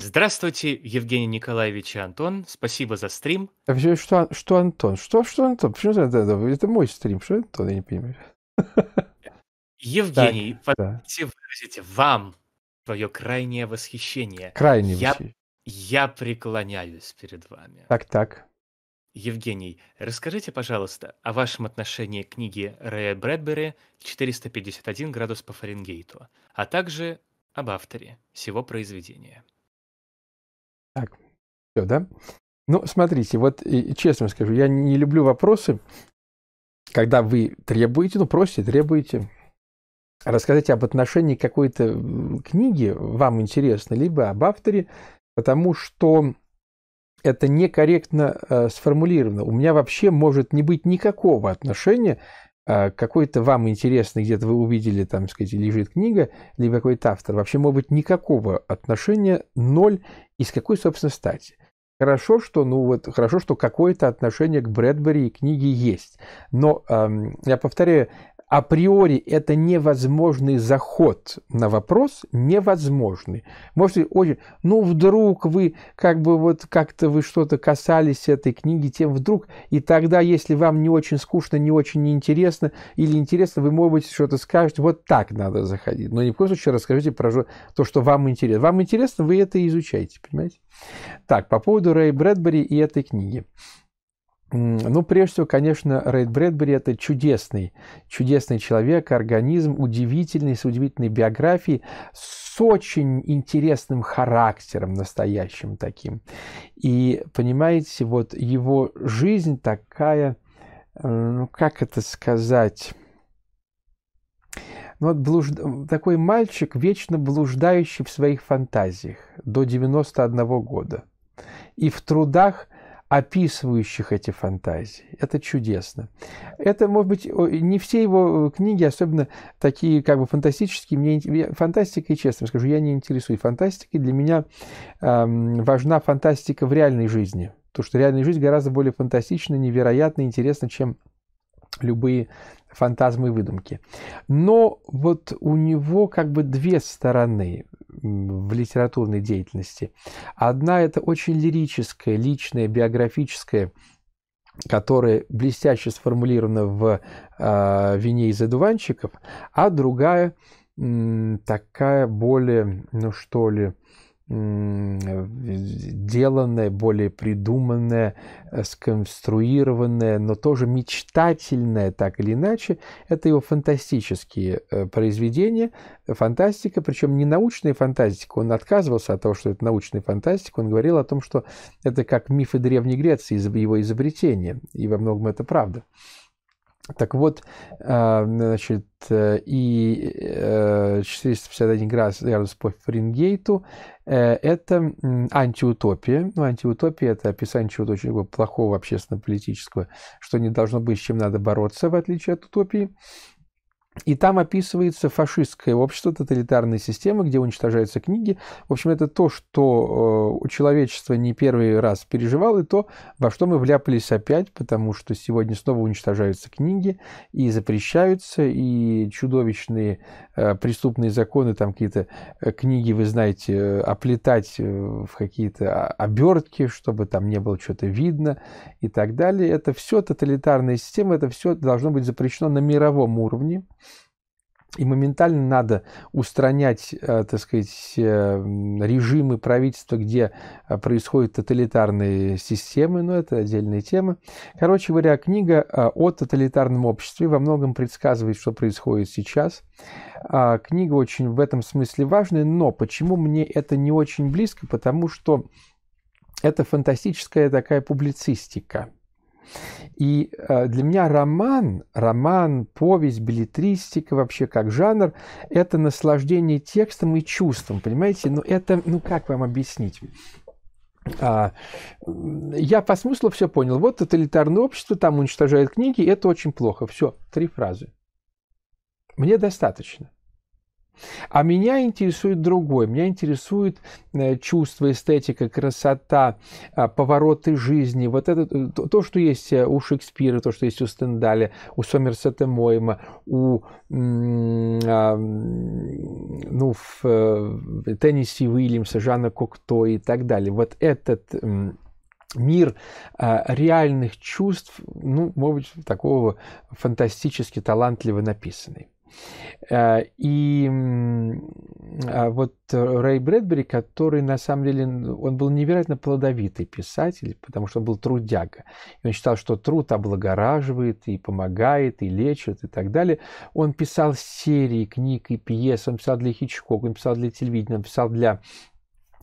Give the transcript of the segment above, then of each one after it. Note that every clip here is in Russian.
Здравствуйте, Евгений Николаевич и Антон. Спасибо за стрим. А почему, что, что Антон? Что, что Антон? Почему это, это, это мой стрим? Что Антон? Я не понимаю. Евгений, так, позвольте да. выразить вам свое крайнее восхищение. Крайнее я, восхищение. Я преклоняюсь перед вами. Так, так. Евгений, расскажите, пожалуйста, о вашем отношении к книге Рэя Брэдбери «451 градус по Фаренгейту», а также об авторе всего произведения. Так, все, да? Ну, смотрите, вот честно скажу, я не люблю вопросы, когда вы требуете, ну, просите, требуете рассказать об отношении какой-то книги, вам интересно, либо об авторе, потому что это некорректно э, сформулировано. У меня вообще может не быть никакого отношения Э, какой-то вам интересный, где-то вы увидели, там, сказать, лежит книга, либо какой-то автор, вообще может быть никакого отношения, ноль, из какой, собственно, стати. Хорошо, что, ну вот, хорошо, что какое-то отношение к Брэдбери и книге есть. Но, эм, я повторяю, априори это невозможный заход на вопрос, невозможный. Можете очень, ну вдруг вы как бы вот как-то вы что-то касались этой книги, тем вдруг, и тогда, если вам не очень скучно, не очень интересно или интересно, вы, может быть, что-то скажете, вот так надо заходить. Но ни в коем случае расскажите про то, что вам интересно. Вам интересно, вы это изучаете, понимаете? Так, по поводу Рэя Брэдбери и этой книги. Ну, прежде всего, конечно, Рейд Брэдбери – это чудесный, чудесный человек, организм, удивительный, с удивительной биографией, с очень интересным характером настоящим таким. И, понимаете, вот его жизнь такая, э, ну, как это сказать, ну, вот блужд... такой мальчик, вечно блуждающий в своих фантазиях до 91 года. И в трудах – описывающих эти фантазии. Это чудесно. Это, может быть, не все его э, книги, особенно такие как бы фантастические. Мне, фантастика, и честно скажу, я не интересуюсь фантастикой. Для меня эм, важна фантастика в реальной жизни. Потому что реальная жизнь гораздо более фантастична, невероятна, интересна, чем любые фантазмы и выдумки. Но вот у него как бы две стороны в литературной деятельности. Одна – это очень лирическая, личная, биографическая которая блестяще сформулирована в э, «Вине из одуванчиков», а другая такая более, ну что ли, деланное, более придуманное, э, сконструированное, но тоже мечтательное, так или иначе. Это его фантастические э, произведения, фантастика, причем не научная фантастика. Он отказывался от того, что это научная фантастика. Он говорил о том, что это как мифы Древней Греции, его изобретение. И во многом это правда. Так вот, а, значит, э, и 451 э, градус по Фаренгейту э, – это антиутопия. Ну, антиутопия – это описание чего-то очень плохого общественно-политического, что не должно быть, с чем надо бороться, в отличие от утопии. И там описывается фашистское общество, тоталитарные системы, где уничтожаются книги. В общем, это то, что э, человечество не первый раз переживало, и то, во что мы вляпались опять, потому что сегодня снова уничтожаются книги и запрещаются, и чудовищные э, преступные законы, там какие-то э, книги, вы знаете, оплетать в какие-то а, обертки, чтобы там не было что-то видно и так далее. Это все тоталитарная система, это все должно быть запрещено на мировом уровне. И моментально надо устранять, э, так сказать, э, режимы правительства, где э, происходят тоталитарные системы, но это отдельная тема. Короче говоря, книга о тоталитарном обществе во многом предсказывает, что происходит сейчас. А, книга очень в этом смысле важная, но почему мне это не очень близко? Потому что это фантастическая такая публицистика – и э, для меня роман, роман, повесть, билетристика вообще как жанр, это наслаждение текстом и чувством, понимаете? Ну это, ну как вам объяснить? А, я по смыслу все понял. Вот тоталитарное общество там уничтожает книги, это очень плохо. Все, три фразы. Мне достаточно. А меня интересует другой. Меня интересует э, чувство, эстетика, красота, а, повороты жизни. Вот это э, то, что есть э, у Шекспира, то, что есть у Стендаля, у Сомерсета Моема, у а, ну, в Тенниси Уильямса, Жанна Кокто и так далее. Вот этот мир а, реальных чувств, ну, может быть, такого фантастически талантливо написанный. Э, и а вот Рэй Брэдбери, который на самом деле, он был невероятно плодовитый писатель, потому что он был трудяга. И он считал, что труд облагораживает и помогает, и лечит, и так далее. Он писал серии книг и пьес, он писал для Хичкока, он писал для телевидения, он писал для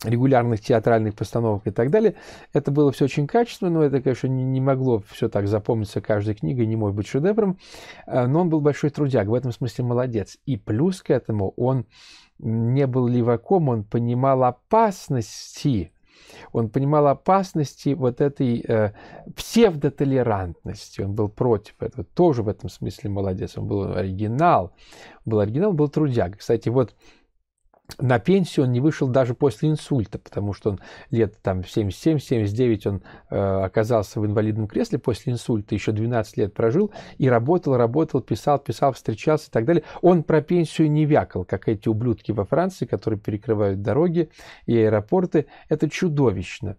регулярных театральных постановок и так далее. Это было все очень качественно, но это, конечно, не, не могло все так запомниться каждой книгой, не может быть шедевром, э, но он был большой трудяк, в этом смысле молодец. И плюс к этому он не был леваком, он понимал опасности, он понимал опасности вот этой э, псевдотолерантности. Он был против этого. Тоже в этом смысле молодец. Он был оригинал. Был оригинал, был трудяк. Кстати, вот на пенсию он не вышел даже после инсульта, потому что он лет там 77-79 он э, оказался в инвалидном кресле после инсульта, еще 12 лет прожил и работал, работал, писал, писал, встречался и так далее. Он про пенсию не вякал, как эти ублюдки во Франции, которые перекрывают дороги и аэропорты. Это чудовищно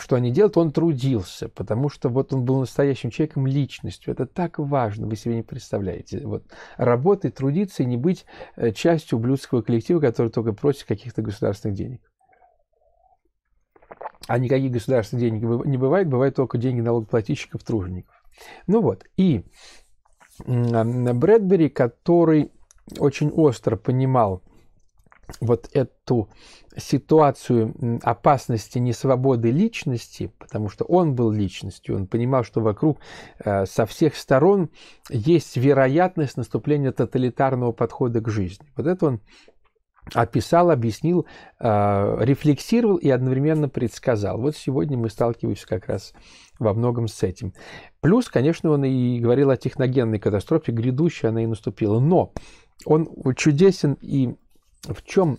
что они делают, он трудился, потому что вот он был настоящим человеком, личностью. Это так важно, вы себе не представляете. Вот, работать, трудиться и не быть э, частью ублюдского коллектива, который только просит каких-то государственных денег. А никаких государственных денег не бывает, бывают только деньги налогоплательщиков, тружеников. Ну вот, и Брэдбери, который очень остро понимал, вот эту ситуацию опасности несвободы личности, потому что он был личностью, он понимал, что вокруг э, со всех сторон есть вероятность наступления тоталитарного подхода к жизни. Вот это он описал, объяснил, э, рефлексировал и одновременно предсказал. Вот сегодня мы сталкиваемся как раз во многом с этим. Плюс, конечно, он и говорил о техногенной катастрофе, грядущей она и наступила. Но он чудесен и в чем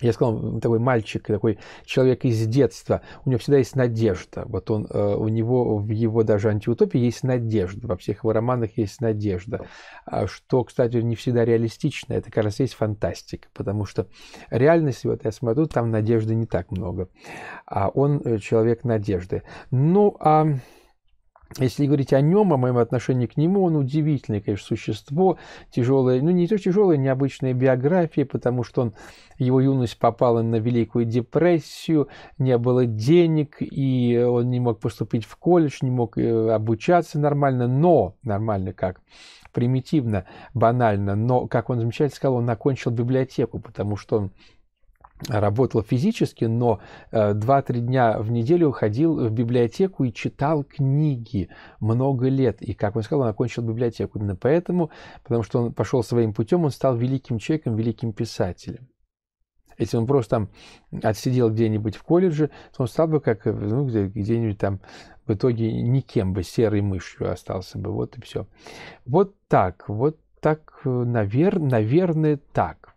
я сказал, такой мальчик, такой человек из детства, у него всегда есть надежда. Вот он, э, у него в его даже антиутопии есть надежда, во всех его романах есть надежда, а что, кстати, не всегда реалистично, это как раз есть фантастика, потому что реальность, вот я смотрю, там надежды не так много. А он э, человек надежды. Ну, а если говорить о нем, о моем отношении к нему, он удивительное, конечно, существо, тяжелое, ну не то тяжелое, необычная биография, потому что он, его юность попала на Великую депрессию, не было денег, и он не мог поступить в колледж, не мог э, обучаться нормально, но нормально как, примитивно, банально, но, как он замечательно сказал, он окончил библиотеку, потому что он работал физически, но 2-3 э, дня в неделю ходил в библиотеку и читал книги много лет. И, как он сказал, он окончил библиотеку именно поэтому, потому что он пошел своим путем, он стал великим человеком, великим писателем. Если он просто там отсидел где-нибудь в колледже, то он стал бы как ну, где-нибудь там в итоге никем бы, серой мышью остался бы. Вот и все. Вот так, вот так, э, навер, наверное, так.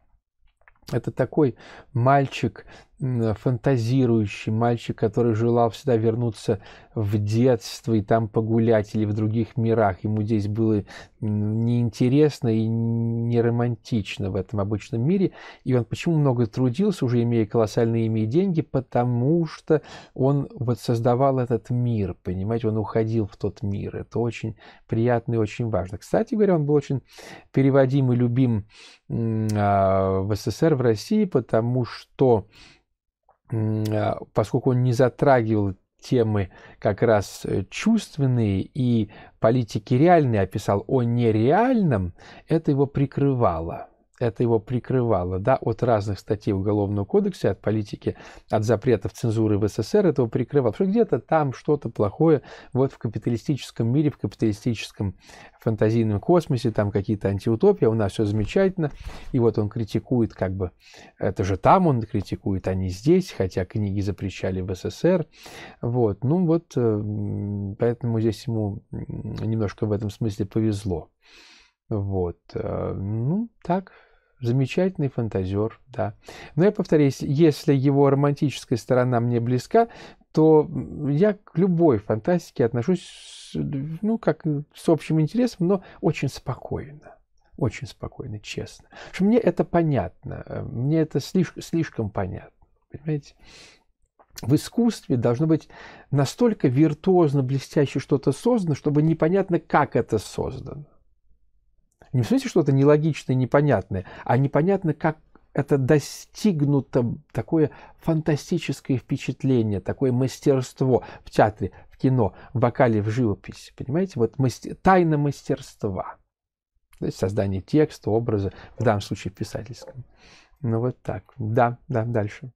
Это такой мальчик, фантазирующий, мальчик, который желал всегда вернуться в детство и там погулять или в других мирах. Ему здесь было неинтересно и не романтично в этом обычном мире. И он почему много трудился, уже имея колоссальные имя деньги? Потому что он вот создавал этот мир, понимаете, он уходил в тот мир. Это очень приятно и очень важно. Кстати говоря, он был очень переводим и любим а, в СССР, в России, потому что а, поскольку он не затрагивал темы как раз э, чувственные и политики реальные описал а о нереальном, это его прикрывало это его прикрывало, да, от разных статей Уголовного кодекса, от политики, от запретов цензуры в СССР этого прикрывало, что где-то там что-то плохое вот в капиталистическом мире, в капиталистическом фантазийном космосе, там какие-то антиутопии, у нас все замечательно, и вот он критикует как бы, это же там он критикует, а не здесь, хотя книги запрещали в СССР. вот, ну вот, э, поэтому здесь ему немножко в этом смысле повезло. Вот, э, ну так, замечательный фантазер, да. Но я повторюсь, если его романтическая сторона мне близка, то я к любой фантастике отношусь, ну, как с общим интересом, но очень спокойно. Очень спокойно, честно. что мне это понятно. Э, мне это слишком, слишком понятно. Понимаете? в искусстве должно быть настолько виртуозно блестяще что-то создано, чтобы непонятно, как это создано. Не смотрите, что это нелогичное, непонятное, а непонятно, как это достигнуто такое фантастическое впечатление, такое мастерство в театре, в кино, в вокале, в живописи. Понимаете, вот мастер, тайна мастерства. То есть создание текста, образа, в данном случае писательском. Ну вот так. Да, да, дальше.